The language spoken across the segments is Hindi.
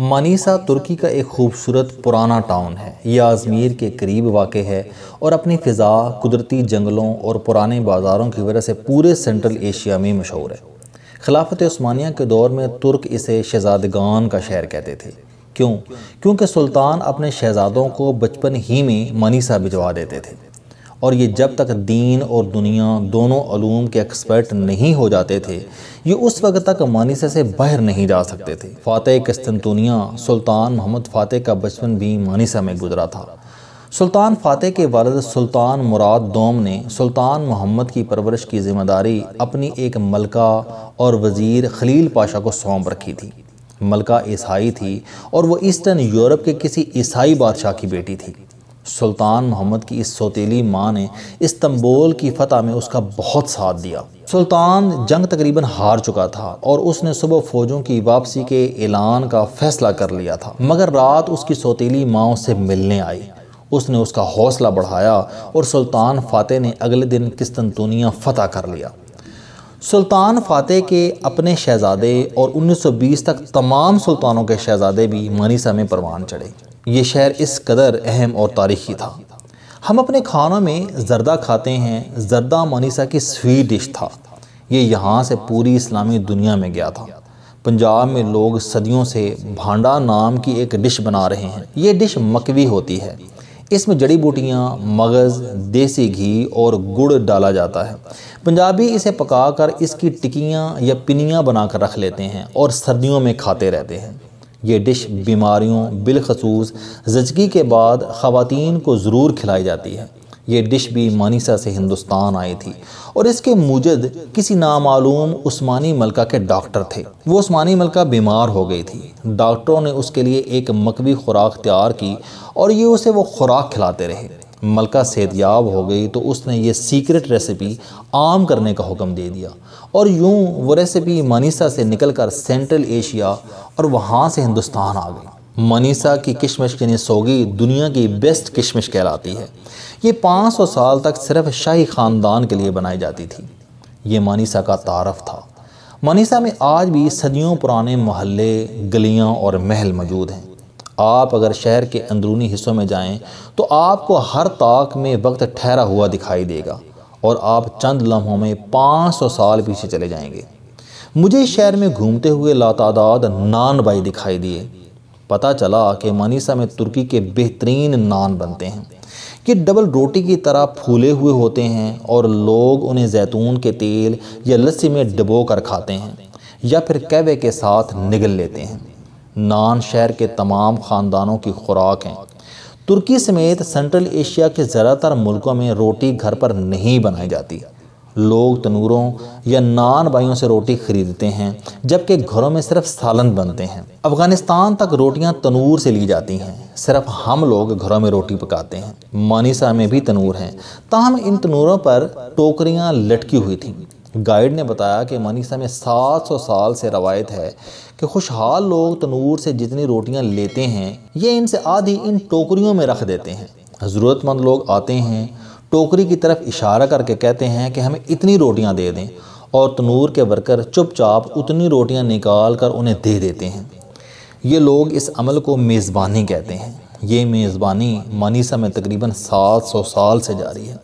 मनीसा तुर्की का एक खूबसूरत पुराना टाउन है यह आजमीर के करीब वाक़ है और अपनी फ़िज़ा कुदरती जंगलों और पुराने बाज़ारों की वजह से पूरे सेंट्रल एशिया में मशहूर है खिलाफत स्मानिया के दौर में तुर्क इसे शहजादगान का शहर कहते थे क्यों क्योंकि सुल्तान अपने शहजादों को बचपन ही में मनीसा भिजवा देते थे और ये जब तक दीन और दुनिया दोनों अलूम के एक्सपर्ट नहीं हो जाते थे ये उस वक्त तक मानिसे से बाहर नहीं जा सकते थे फ़ातह कस्तनतुनिया सुल्तान मोहम्मद फ़ातह का बचपन भी मानिसा में गुजरा था सुल्तान फ़ातह के वालद सुल्तान मुराद दोम ने सुल्तान मोहम्मद की परवरिश की जिम्मेदारी अपनी एक मलका और वज़ीर खलील पाशा को सौंप रखी थी मलका ईसाई थी और वो ईस्टर्न यूरोप के किसी ईसाई बादशाह की बेटी थी सुल्तान मोहम्मद की इस सौतीली माँ ने इस्तंबोल की फतह में उसका बहुत साथ दिया सुल्तान जंग तकरीबन हार चुका था और उसने सुबह फौजों की वापसी के ऐलान का फैसला कर लिया था मगर रात उसकी सौतीली माँ उससे मिलने आई उसने उसका हौसला बढ़ाया और सुल्तान फ़ातह ने अगले दिन किस्तनतुनिया फ़तह कर लिया सुल्तान फ़ातह के अपने शहज़ादे और 1920 तक तमाम सुल्तानों के शहज़ादे भी मनीसा में परवान चढ़े ये शहर इस कदर अहम और तारीख़ी था हम अपने खानों में जरदा खाते हैं जरदा मनीसा की स्वीट डिश था ये यहाँ से पूरी इस्लामी दुनिया में गया था पंजाब में लोग सदियों से भांडा नाम की एक डिश बना रहे हैं ये डिश मकवी होती है इसमें जड़ी बूटियाँ मगज़ देसी घी और गुड़ डाला जाता है पंजाबी इसे पकाकर इसकी टिकियाँ या पिनियाँ बनाकर रख लेते हैं और सर्दियों में खाते रहते हैं ये डिश बीमारियों बिलखसूस जचगी के बाद ख़वान को ज़रूर खिलाई जाती है ये डिश भी मानीसा से हिंदुस्तान आई थी और इसके मुजद किसी नामालूम उस्मानी मलका के डॉक्टर थे वो उस्मानी मलका बीमार हो गई थी डॉक्टरों ने उसके लिए एक मकबी खुराक तैयार की और ये उसे वो खुराक खिलाते रहे मलका सेहतियाब हो गई तो उसने ये सीक्रेट रेसिपी आम करने का हुक्म दे दिया और यूँ वो रेसिपी मनीसा से निकलकर सेंट्रल एशिया और वहाँ से हिंदुस्तान आ गई मनीषा की किशमिश यानी सोगी दुनिया की बेस्ट किशमिश कहलाती है ये 500 साल तक सिर्फ शाही ख़ानदान के लिए बनाई जाती थी ये मनीषा का तारफ़ था मनीषा में आज भी सदियों पुराने मोहल्ले गलियां और महल मौजूद हैं आप अगर शहर के अंदरूनी हिस्सों में जाएं तो आपको हर ताक में वक्त ठहरा हुआ दिखाई देगा और आप चंद लम्हों में 500 साल पीछे चले जाएंगे मुझे शहर में घूमते हुए लातादाद नानबाई दिखाई दिए पता चला कि मनीसा में तुर्की के बेहतरीन नान बनते हैं ये डबल रोटी की तरह फूले हुए होते हैं और लोग उन्हें जैतून के तेल या लस्सी में डबो कर खाते हैं या फिर कैवे के साथ निगल लेते हैं नान शहर के तमाम ख़ानदानों की खुराक हैं तुर्की समेत सेंट्रल एशिया के ज़्यादातर मुल्कों में रोटी घर पर नहीं बनाई जाती है लोग तनूरों या नान बाइयों से रोटी खरीदते हैं जबकि घरों में सिर्फ सालन बनते हैं अफ़गानिस्तान तक रोटियां तनूर से ली जाती हैं सिर्फ हम लोग घरों में रोटी पकाते हैं मानिसा में भी तनूर हैं ताहम इन तनूरों पर टोकरियां लटकी हुई थीं गाइड ने बताया कि मनीसा में 700 साल से रवायत है कि खुशहाल लोग तनूर से जितनी रोटियां लेते हैं ये इनसे आधी इन टोकरियों में रख देते हैं ज़रूरतमंद लोग आते हैं टोकरी की तरफ इशारा करके कहते हैं कि हमें इतनी रोटियां दे दें और तनूर के वर्कर चुपचाप उतनी रोटियां निकाल कर उन्हें दे देते हैं ये लोग इस अमल को मेज़बानी कहते हैं ये मेज़बानी मनीसा में तकरीबन सात सौ साल से जारी है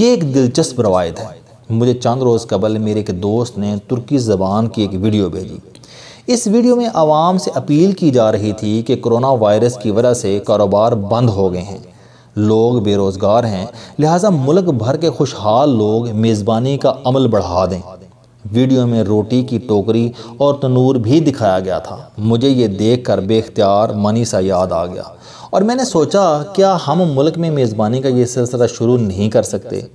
ये एक दिलचस्प रवायत है मुझे चंद रोज़ कबल मेरे एक दोस्त ने तुर्की ज़बान की एक वीडियो भेजी इस वीडियो में आवाम से अपील की जा रही थी कि कोरोना वायरस की वजह से कारोबार बंद हो गए हैं लोग बेरोज़गार हैं लिहाजा मुल्क भर के खुशहाल लोग मेज़बानी का अमल बढ़ा दें वीडियो में रोटी की टोकरी और तनूर भी दिखाया गया था मुझे ये देख कर बेख्तियार सा याद आ गया और मैंने सोचा क्या हम मुल्क में मेज़बानी का ये सिलसिला शुरू नहीं कर सकते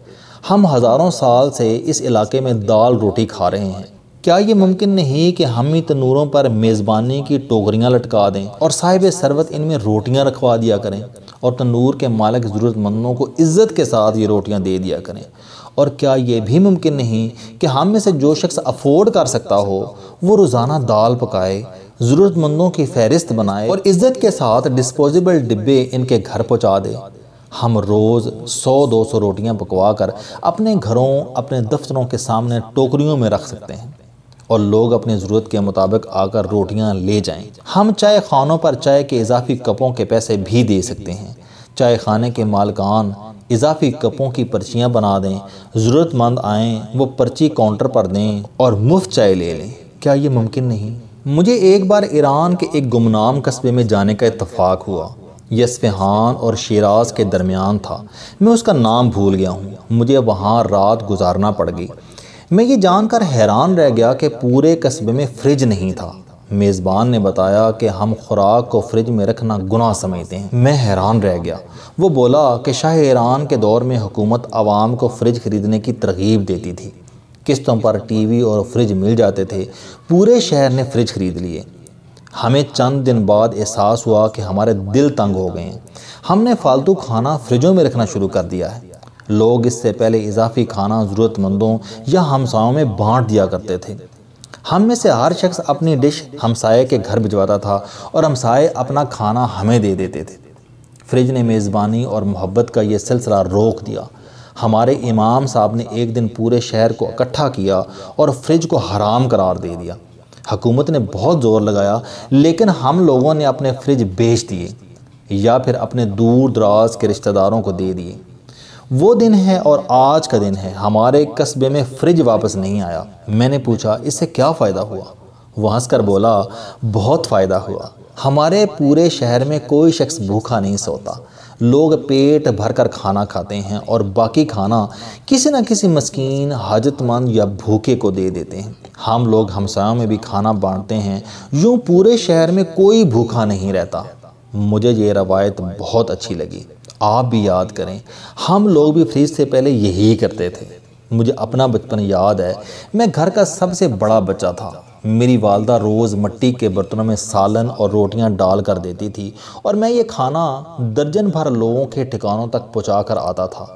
हम हज़ारों साल से इस इलाके में दाल रोटी खा रहे हैं क्या ये मुमकिन नहीं कि हम ही तनूरों पर मेज़बानी की टोकरियाँ लटका दें और साहिब सरवत इनमें रोटियाँ रखवा दिया करें और तनूर के मालिक ज़रूरतमंदों को इज़्ज़त के साथ ये रोटियाँ दे दिया करें और क्या ये भी मुमकिन नहीं कि हम में से जो शख्स अफोर्ड कर सकता हो वो रोज़ाना दाल पकाए ज़रूरतमंदों की फहरिस्त बनाए और इज़्ज़त के साथ डिस्पोजेबल डिब्बे इनके घर पहुँचा दे हम रोज़ सौ दो सौ रोटियाँ पकवा कर अपने घरों अपने दफ्तरों के सामने टोकरियों में रख सकते हैं और लोग अपनी ज़रूरत के मुताबिक आकर रोटियां ले जाएं। हम चाय खानों पर चाय के इजाफी कपों के पैसे भी दे सकते हैं चाय खाने के मालकान इजाफी कपों की पर्चियाँ बना दें ज़रूरतमंद आएँ वो पर्ची काउंटर पर दें और मुफ्त चाय ले लें क्या ये मुमकिन नहीं मुझे एक बार ईरान के एक गुमनाम कस्बे में जाने का इतफ़ाक़ हुआ यसफहान और शराज के दरमियान था मैं उसका नाम भूल गया हूँ मुझे वहाँ रात गुजारना पड़ गई मैं ये जानकर हैरान रह गया कि पूरे कस्बे में फ्रिज नहीं था मेज़बान ने बताया कि हम खुराक को फ्रिज में रखना गुनाह समझते हैं मैं हैरान रह गया वो बोला कि शाह ईरान के दौर में हुकूमत आवाम को फ्रिज ख़रीदने की तरगीब देती थी किस्तों पर टीवी और फ्रिज मिल जाते थे पूरे शहर ने फ्रिज ख़रीद लिए हमें चंद दिन बाद एहसास हुआ कि हमारे दिल तंग हो गए हैं हमने फालतू खाना फ्रिजों में रखना शुरू कर दिया है लोग इससे पहले इजाफी खाना ज़रूरतमंदों या हमसायों में बांट दिया करते थे हम में से हर शख्स अपनी डिश हमसाए के घर भिजवाता था और हमसाए अपना खाना हमें दे देते थे फ्रिज ने मेज़बानी और मोहब्बत का ये सिलसिला रोक दिया हमारे इमाम साहब ने एक दिन पूरे शहर को इकट्ठा किया और फ्रिज को हराम करार दे दिया हकूमत ने बहुत ज़ोर लगाया लेकिन हम लोगों ने अपने फ्रिज बेच दिए या फिर अपने दूर दराज के रिश्तेदारों को दे दिए वो दिन है और आज का दिन है हमारे कस्बे में फ्रिज वापस नहीं आया मैंने पूछा इससे क्या फ़ायदा हुआ वह हंसकर बोला बहुत फ़ायदा हुआ हमारे पूरे शहर में कोई शख्स भूखा नहीं सोता लोग पेट भरकर खाना खाते हैं और बाकी खाना किसी न किसी मस्किन हाजतमंद या भूखे को दे देते हैं हम लोग हमसायों में भी खाना बांटते हैं यूँ पूरे शहर में कोई भूखा नहीं रहता मुझे ये रवायत बहुत अच्छी लगी आप भी याद करें हम लोग भी फ्रिज से पहले यही करते थे मुझे अपना बचपन याद है मैं घर का सबसे बड़ा बच्चा था मेरी वालदा रोज़ मिट्टी के बर्तनों में सालन और रोटियां डाल कर देती थी और मैं ये खाना दर्जन भर लोगों के ठिकानों तक पहुँचा कर आता था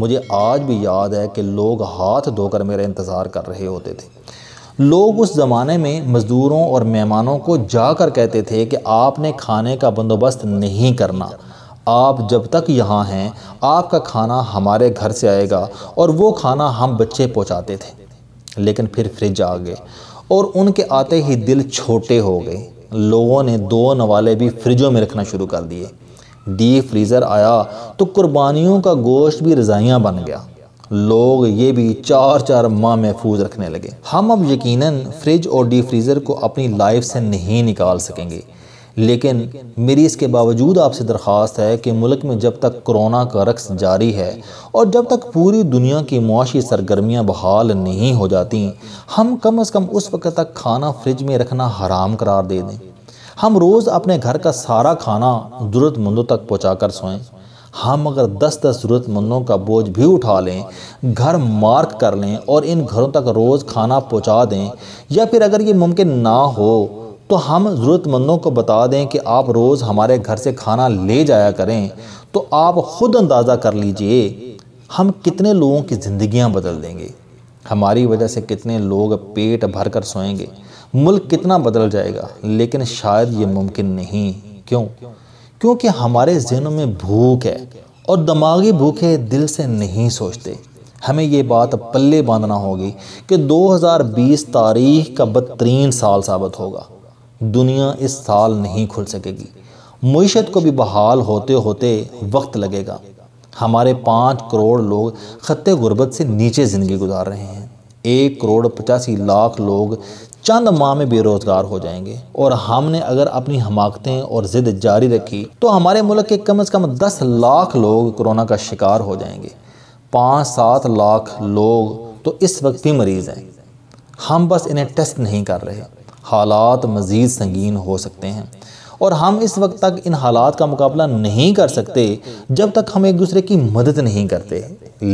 मुझे आज भी याद है कि लोग हाथ धोकर मेरा इंतज़ार कर रहे होते थे लोग उस ज़माने में मज़दूरों और मेहमानों को जाकर कहते थे कि आपने खाने का बंदोबस्त नहीं करना आप जब तक यहाँ हैं आपका खाना हमारे घर से आएगा और वो खाना हम बच्चे पहुँचाते थे लेकिन फिर फ्रिज आ गए और उनके आते ही दिल छोटे हो गए लोगों ने दो नवाले भी फ्रिजों में रखना शुरू कर दिए डी फ्रीज़र आया तो कुर्बानियों का गोश्त भी रज़ाइयाँ बन गया लोग ये भी चार चार माह महफूज रखने लगे हम अब यकीनन फ्रिज और डी फ्रीज़र को अपनी लाइफ से नहीं निकाल सकेंगे लेकिन मेरी इसके बावजूद आपसे दरख्वास्त है कि मुल्क में जब तक कोरोना का रक्स जारी है और जब तक पूरी दुनिया की मुआशी सरगर्मियाँ बहाल नहीं हो जाती हम कम अज़ कम उस वक्त तक खाना फ्रिज में रखना हराम करार दे दें हम रोज़ अपने घर का सारा खाना ज़रूरतमंदों तक पहुँचा कर सोएँ हम अगर दस दस ज़रूरतमंदों का बोझ भी उठा लें घर मार्क कर लें और इन घरों तक रोज़ खाना पहुँचा दें या फिर अगर ये मुमकिन ना हो तो हम ज़रूरतमंदों को बता दें कि आप रोज़ हमारे घर से खाना ले जाया करें तो आप ख़ुद अंदाज़ा कर लीजिए हम कितने लोगों की ज़िंदियाँ बदल देंगे हमारी वजह से कितने लोग पेट भर कर सोएंगे मुल्क कितना बदल जाएगा लेकिन शायद ये मुमकिन नहीं क्यों क्योंकि हमारे जहनों में भूख है और दिमागी भूखे दिल से नहीं सोचते हमें ये बात पल्ले बांधना होगी कि 2020 तारीख का बदतरीन साल साबित होगा दुनिया इस साल नहीं खुल सकेगी मीशत को भी बहाल होते होते वक्त लगेगा हमारे पाँच करोड़ लोग ख़त गुरबत से नीचे ज़िंदगी गुजार रहे हैं एक करोड़ पचासी लाख लोग चंद माह में बेरोज़गार हो जाएंगे और हमने अगर अपनी हमाकतें और ज़िद जारी रखी तो हमारे मुल्क के कम अज़ कम दस लाख लोग कोरोना का शिकार हो जाएंगे पाँच सात लाख लोग तो इस वक्त भी मरीज़ हैं हम बस इन्हें टेस्ट नहीं कर रहे हालात मज़ीद संगीन हो सकते हैं और हम इस वक्त तक इन हालात का मुकाबला नहीं कर सकते जब तक हम एक दूसरे की मदद नहीं करते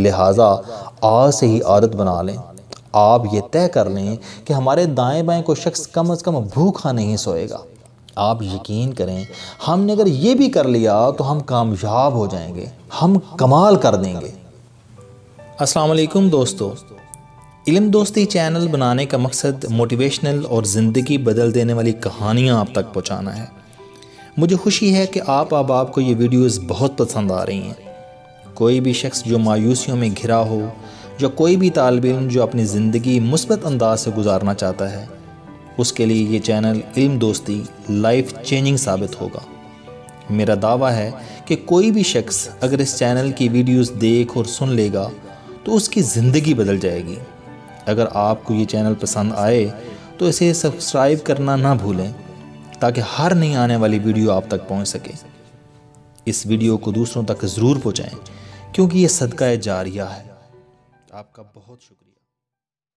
लिहाजा आज से ही आदत बना लें आप ये तय कर लें कि हमारे दाएं बाएं को शख्स कम अज़ कम भूखा नहीं सोएगा आप यकीन करें हमने अगर ये भी कर लिया तो हम कामयाब हो जाएंगे हम कमाल कर देंगे अस्सलाम वालेकुम दोस्तों इलम दोस्ती चैनल बनाने का मकसद मोटिवेशनल और ज़िंदगी बदल देने वाली कहानियाँ आप तक पहुँचाना है मुझे खुशी है कि आप अब आपको ये वीडियोज़ बहुत पसंद आ रही हैं कोई भी शख्स जो मायूसियों में घिरा हो या कोई भी तालब इम जो अपनी ज़िंदगी मुस्बत अंदाज से गुजारना चाहता है उसके लिए ये चैनल इल्म दोस्ती लाइफ चेंजिंग साबित होगा मेरा दावा है कि कोई भी शख्स अगर इस चैनल की वीडियोस देख और सुन लेगा तो उसकी ज़िंदगी बदल जाएगी अगर आपको ये चैनल पसंद आए तो इसे सब्सक्राइब करना ना भूलें ताकि हर नई आने वाली वीडियो आप तक पहुंच सके इस वीडियो को दूसरों तक ज़रूर पहुंचाएं क्योंकि ये सदका जारिया है आपका बहुत शुक्रिया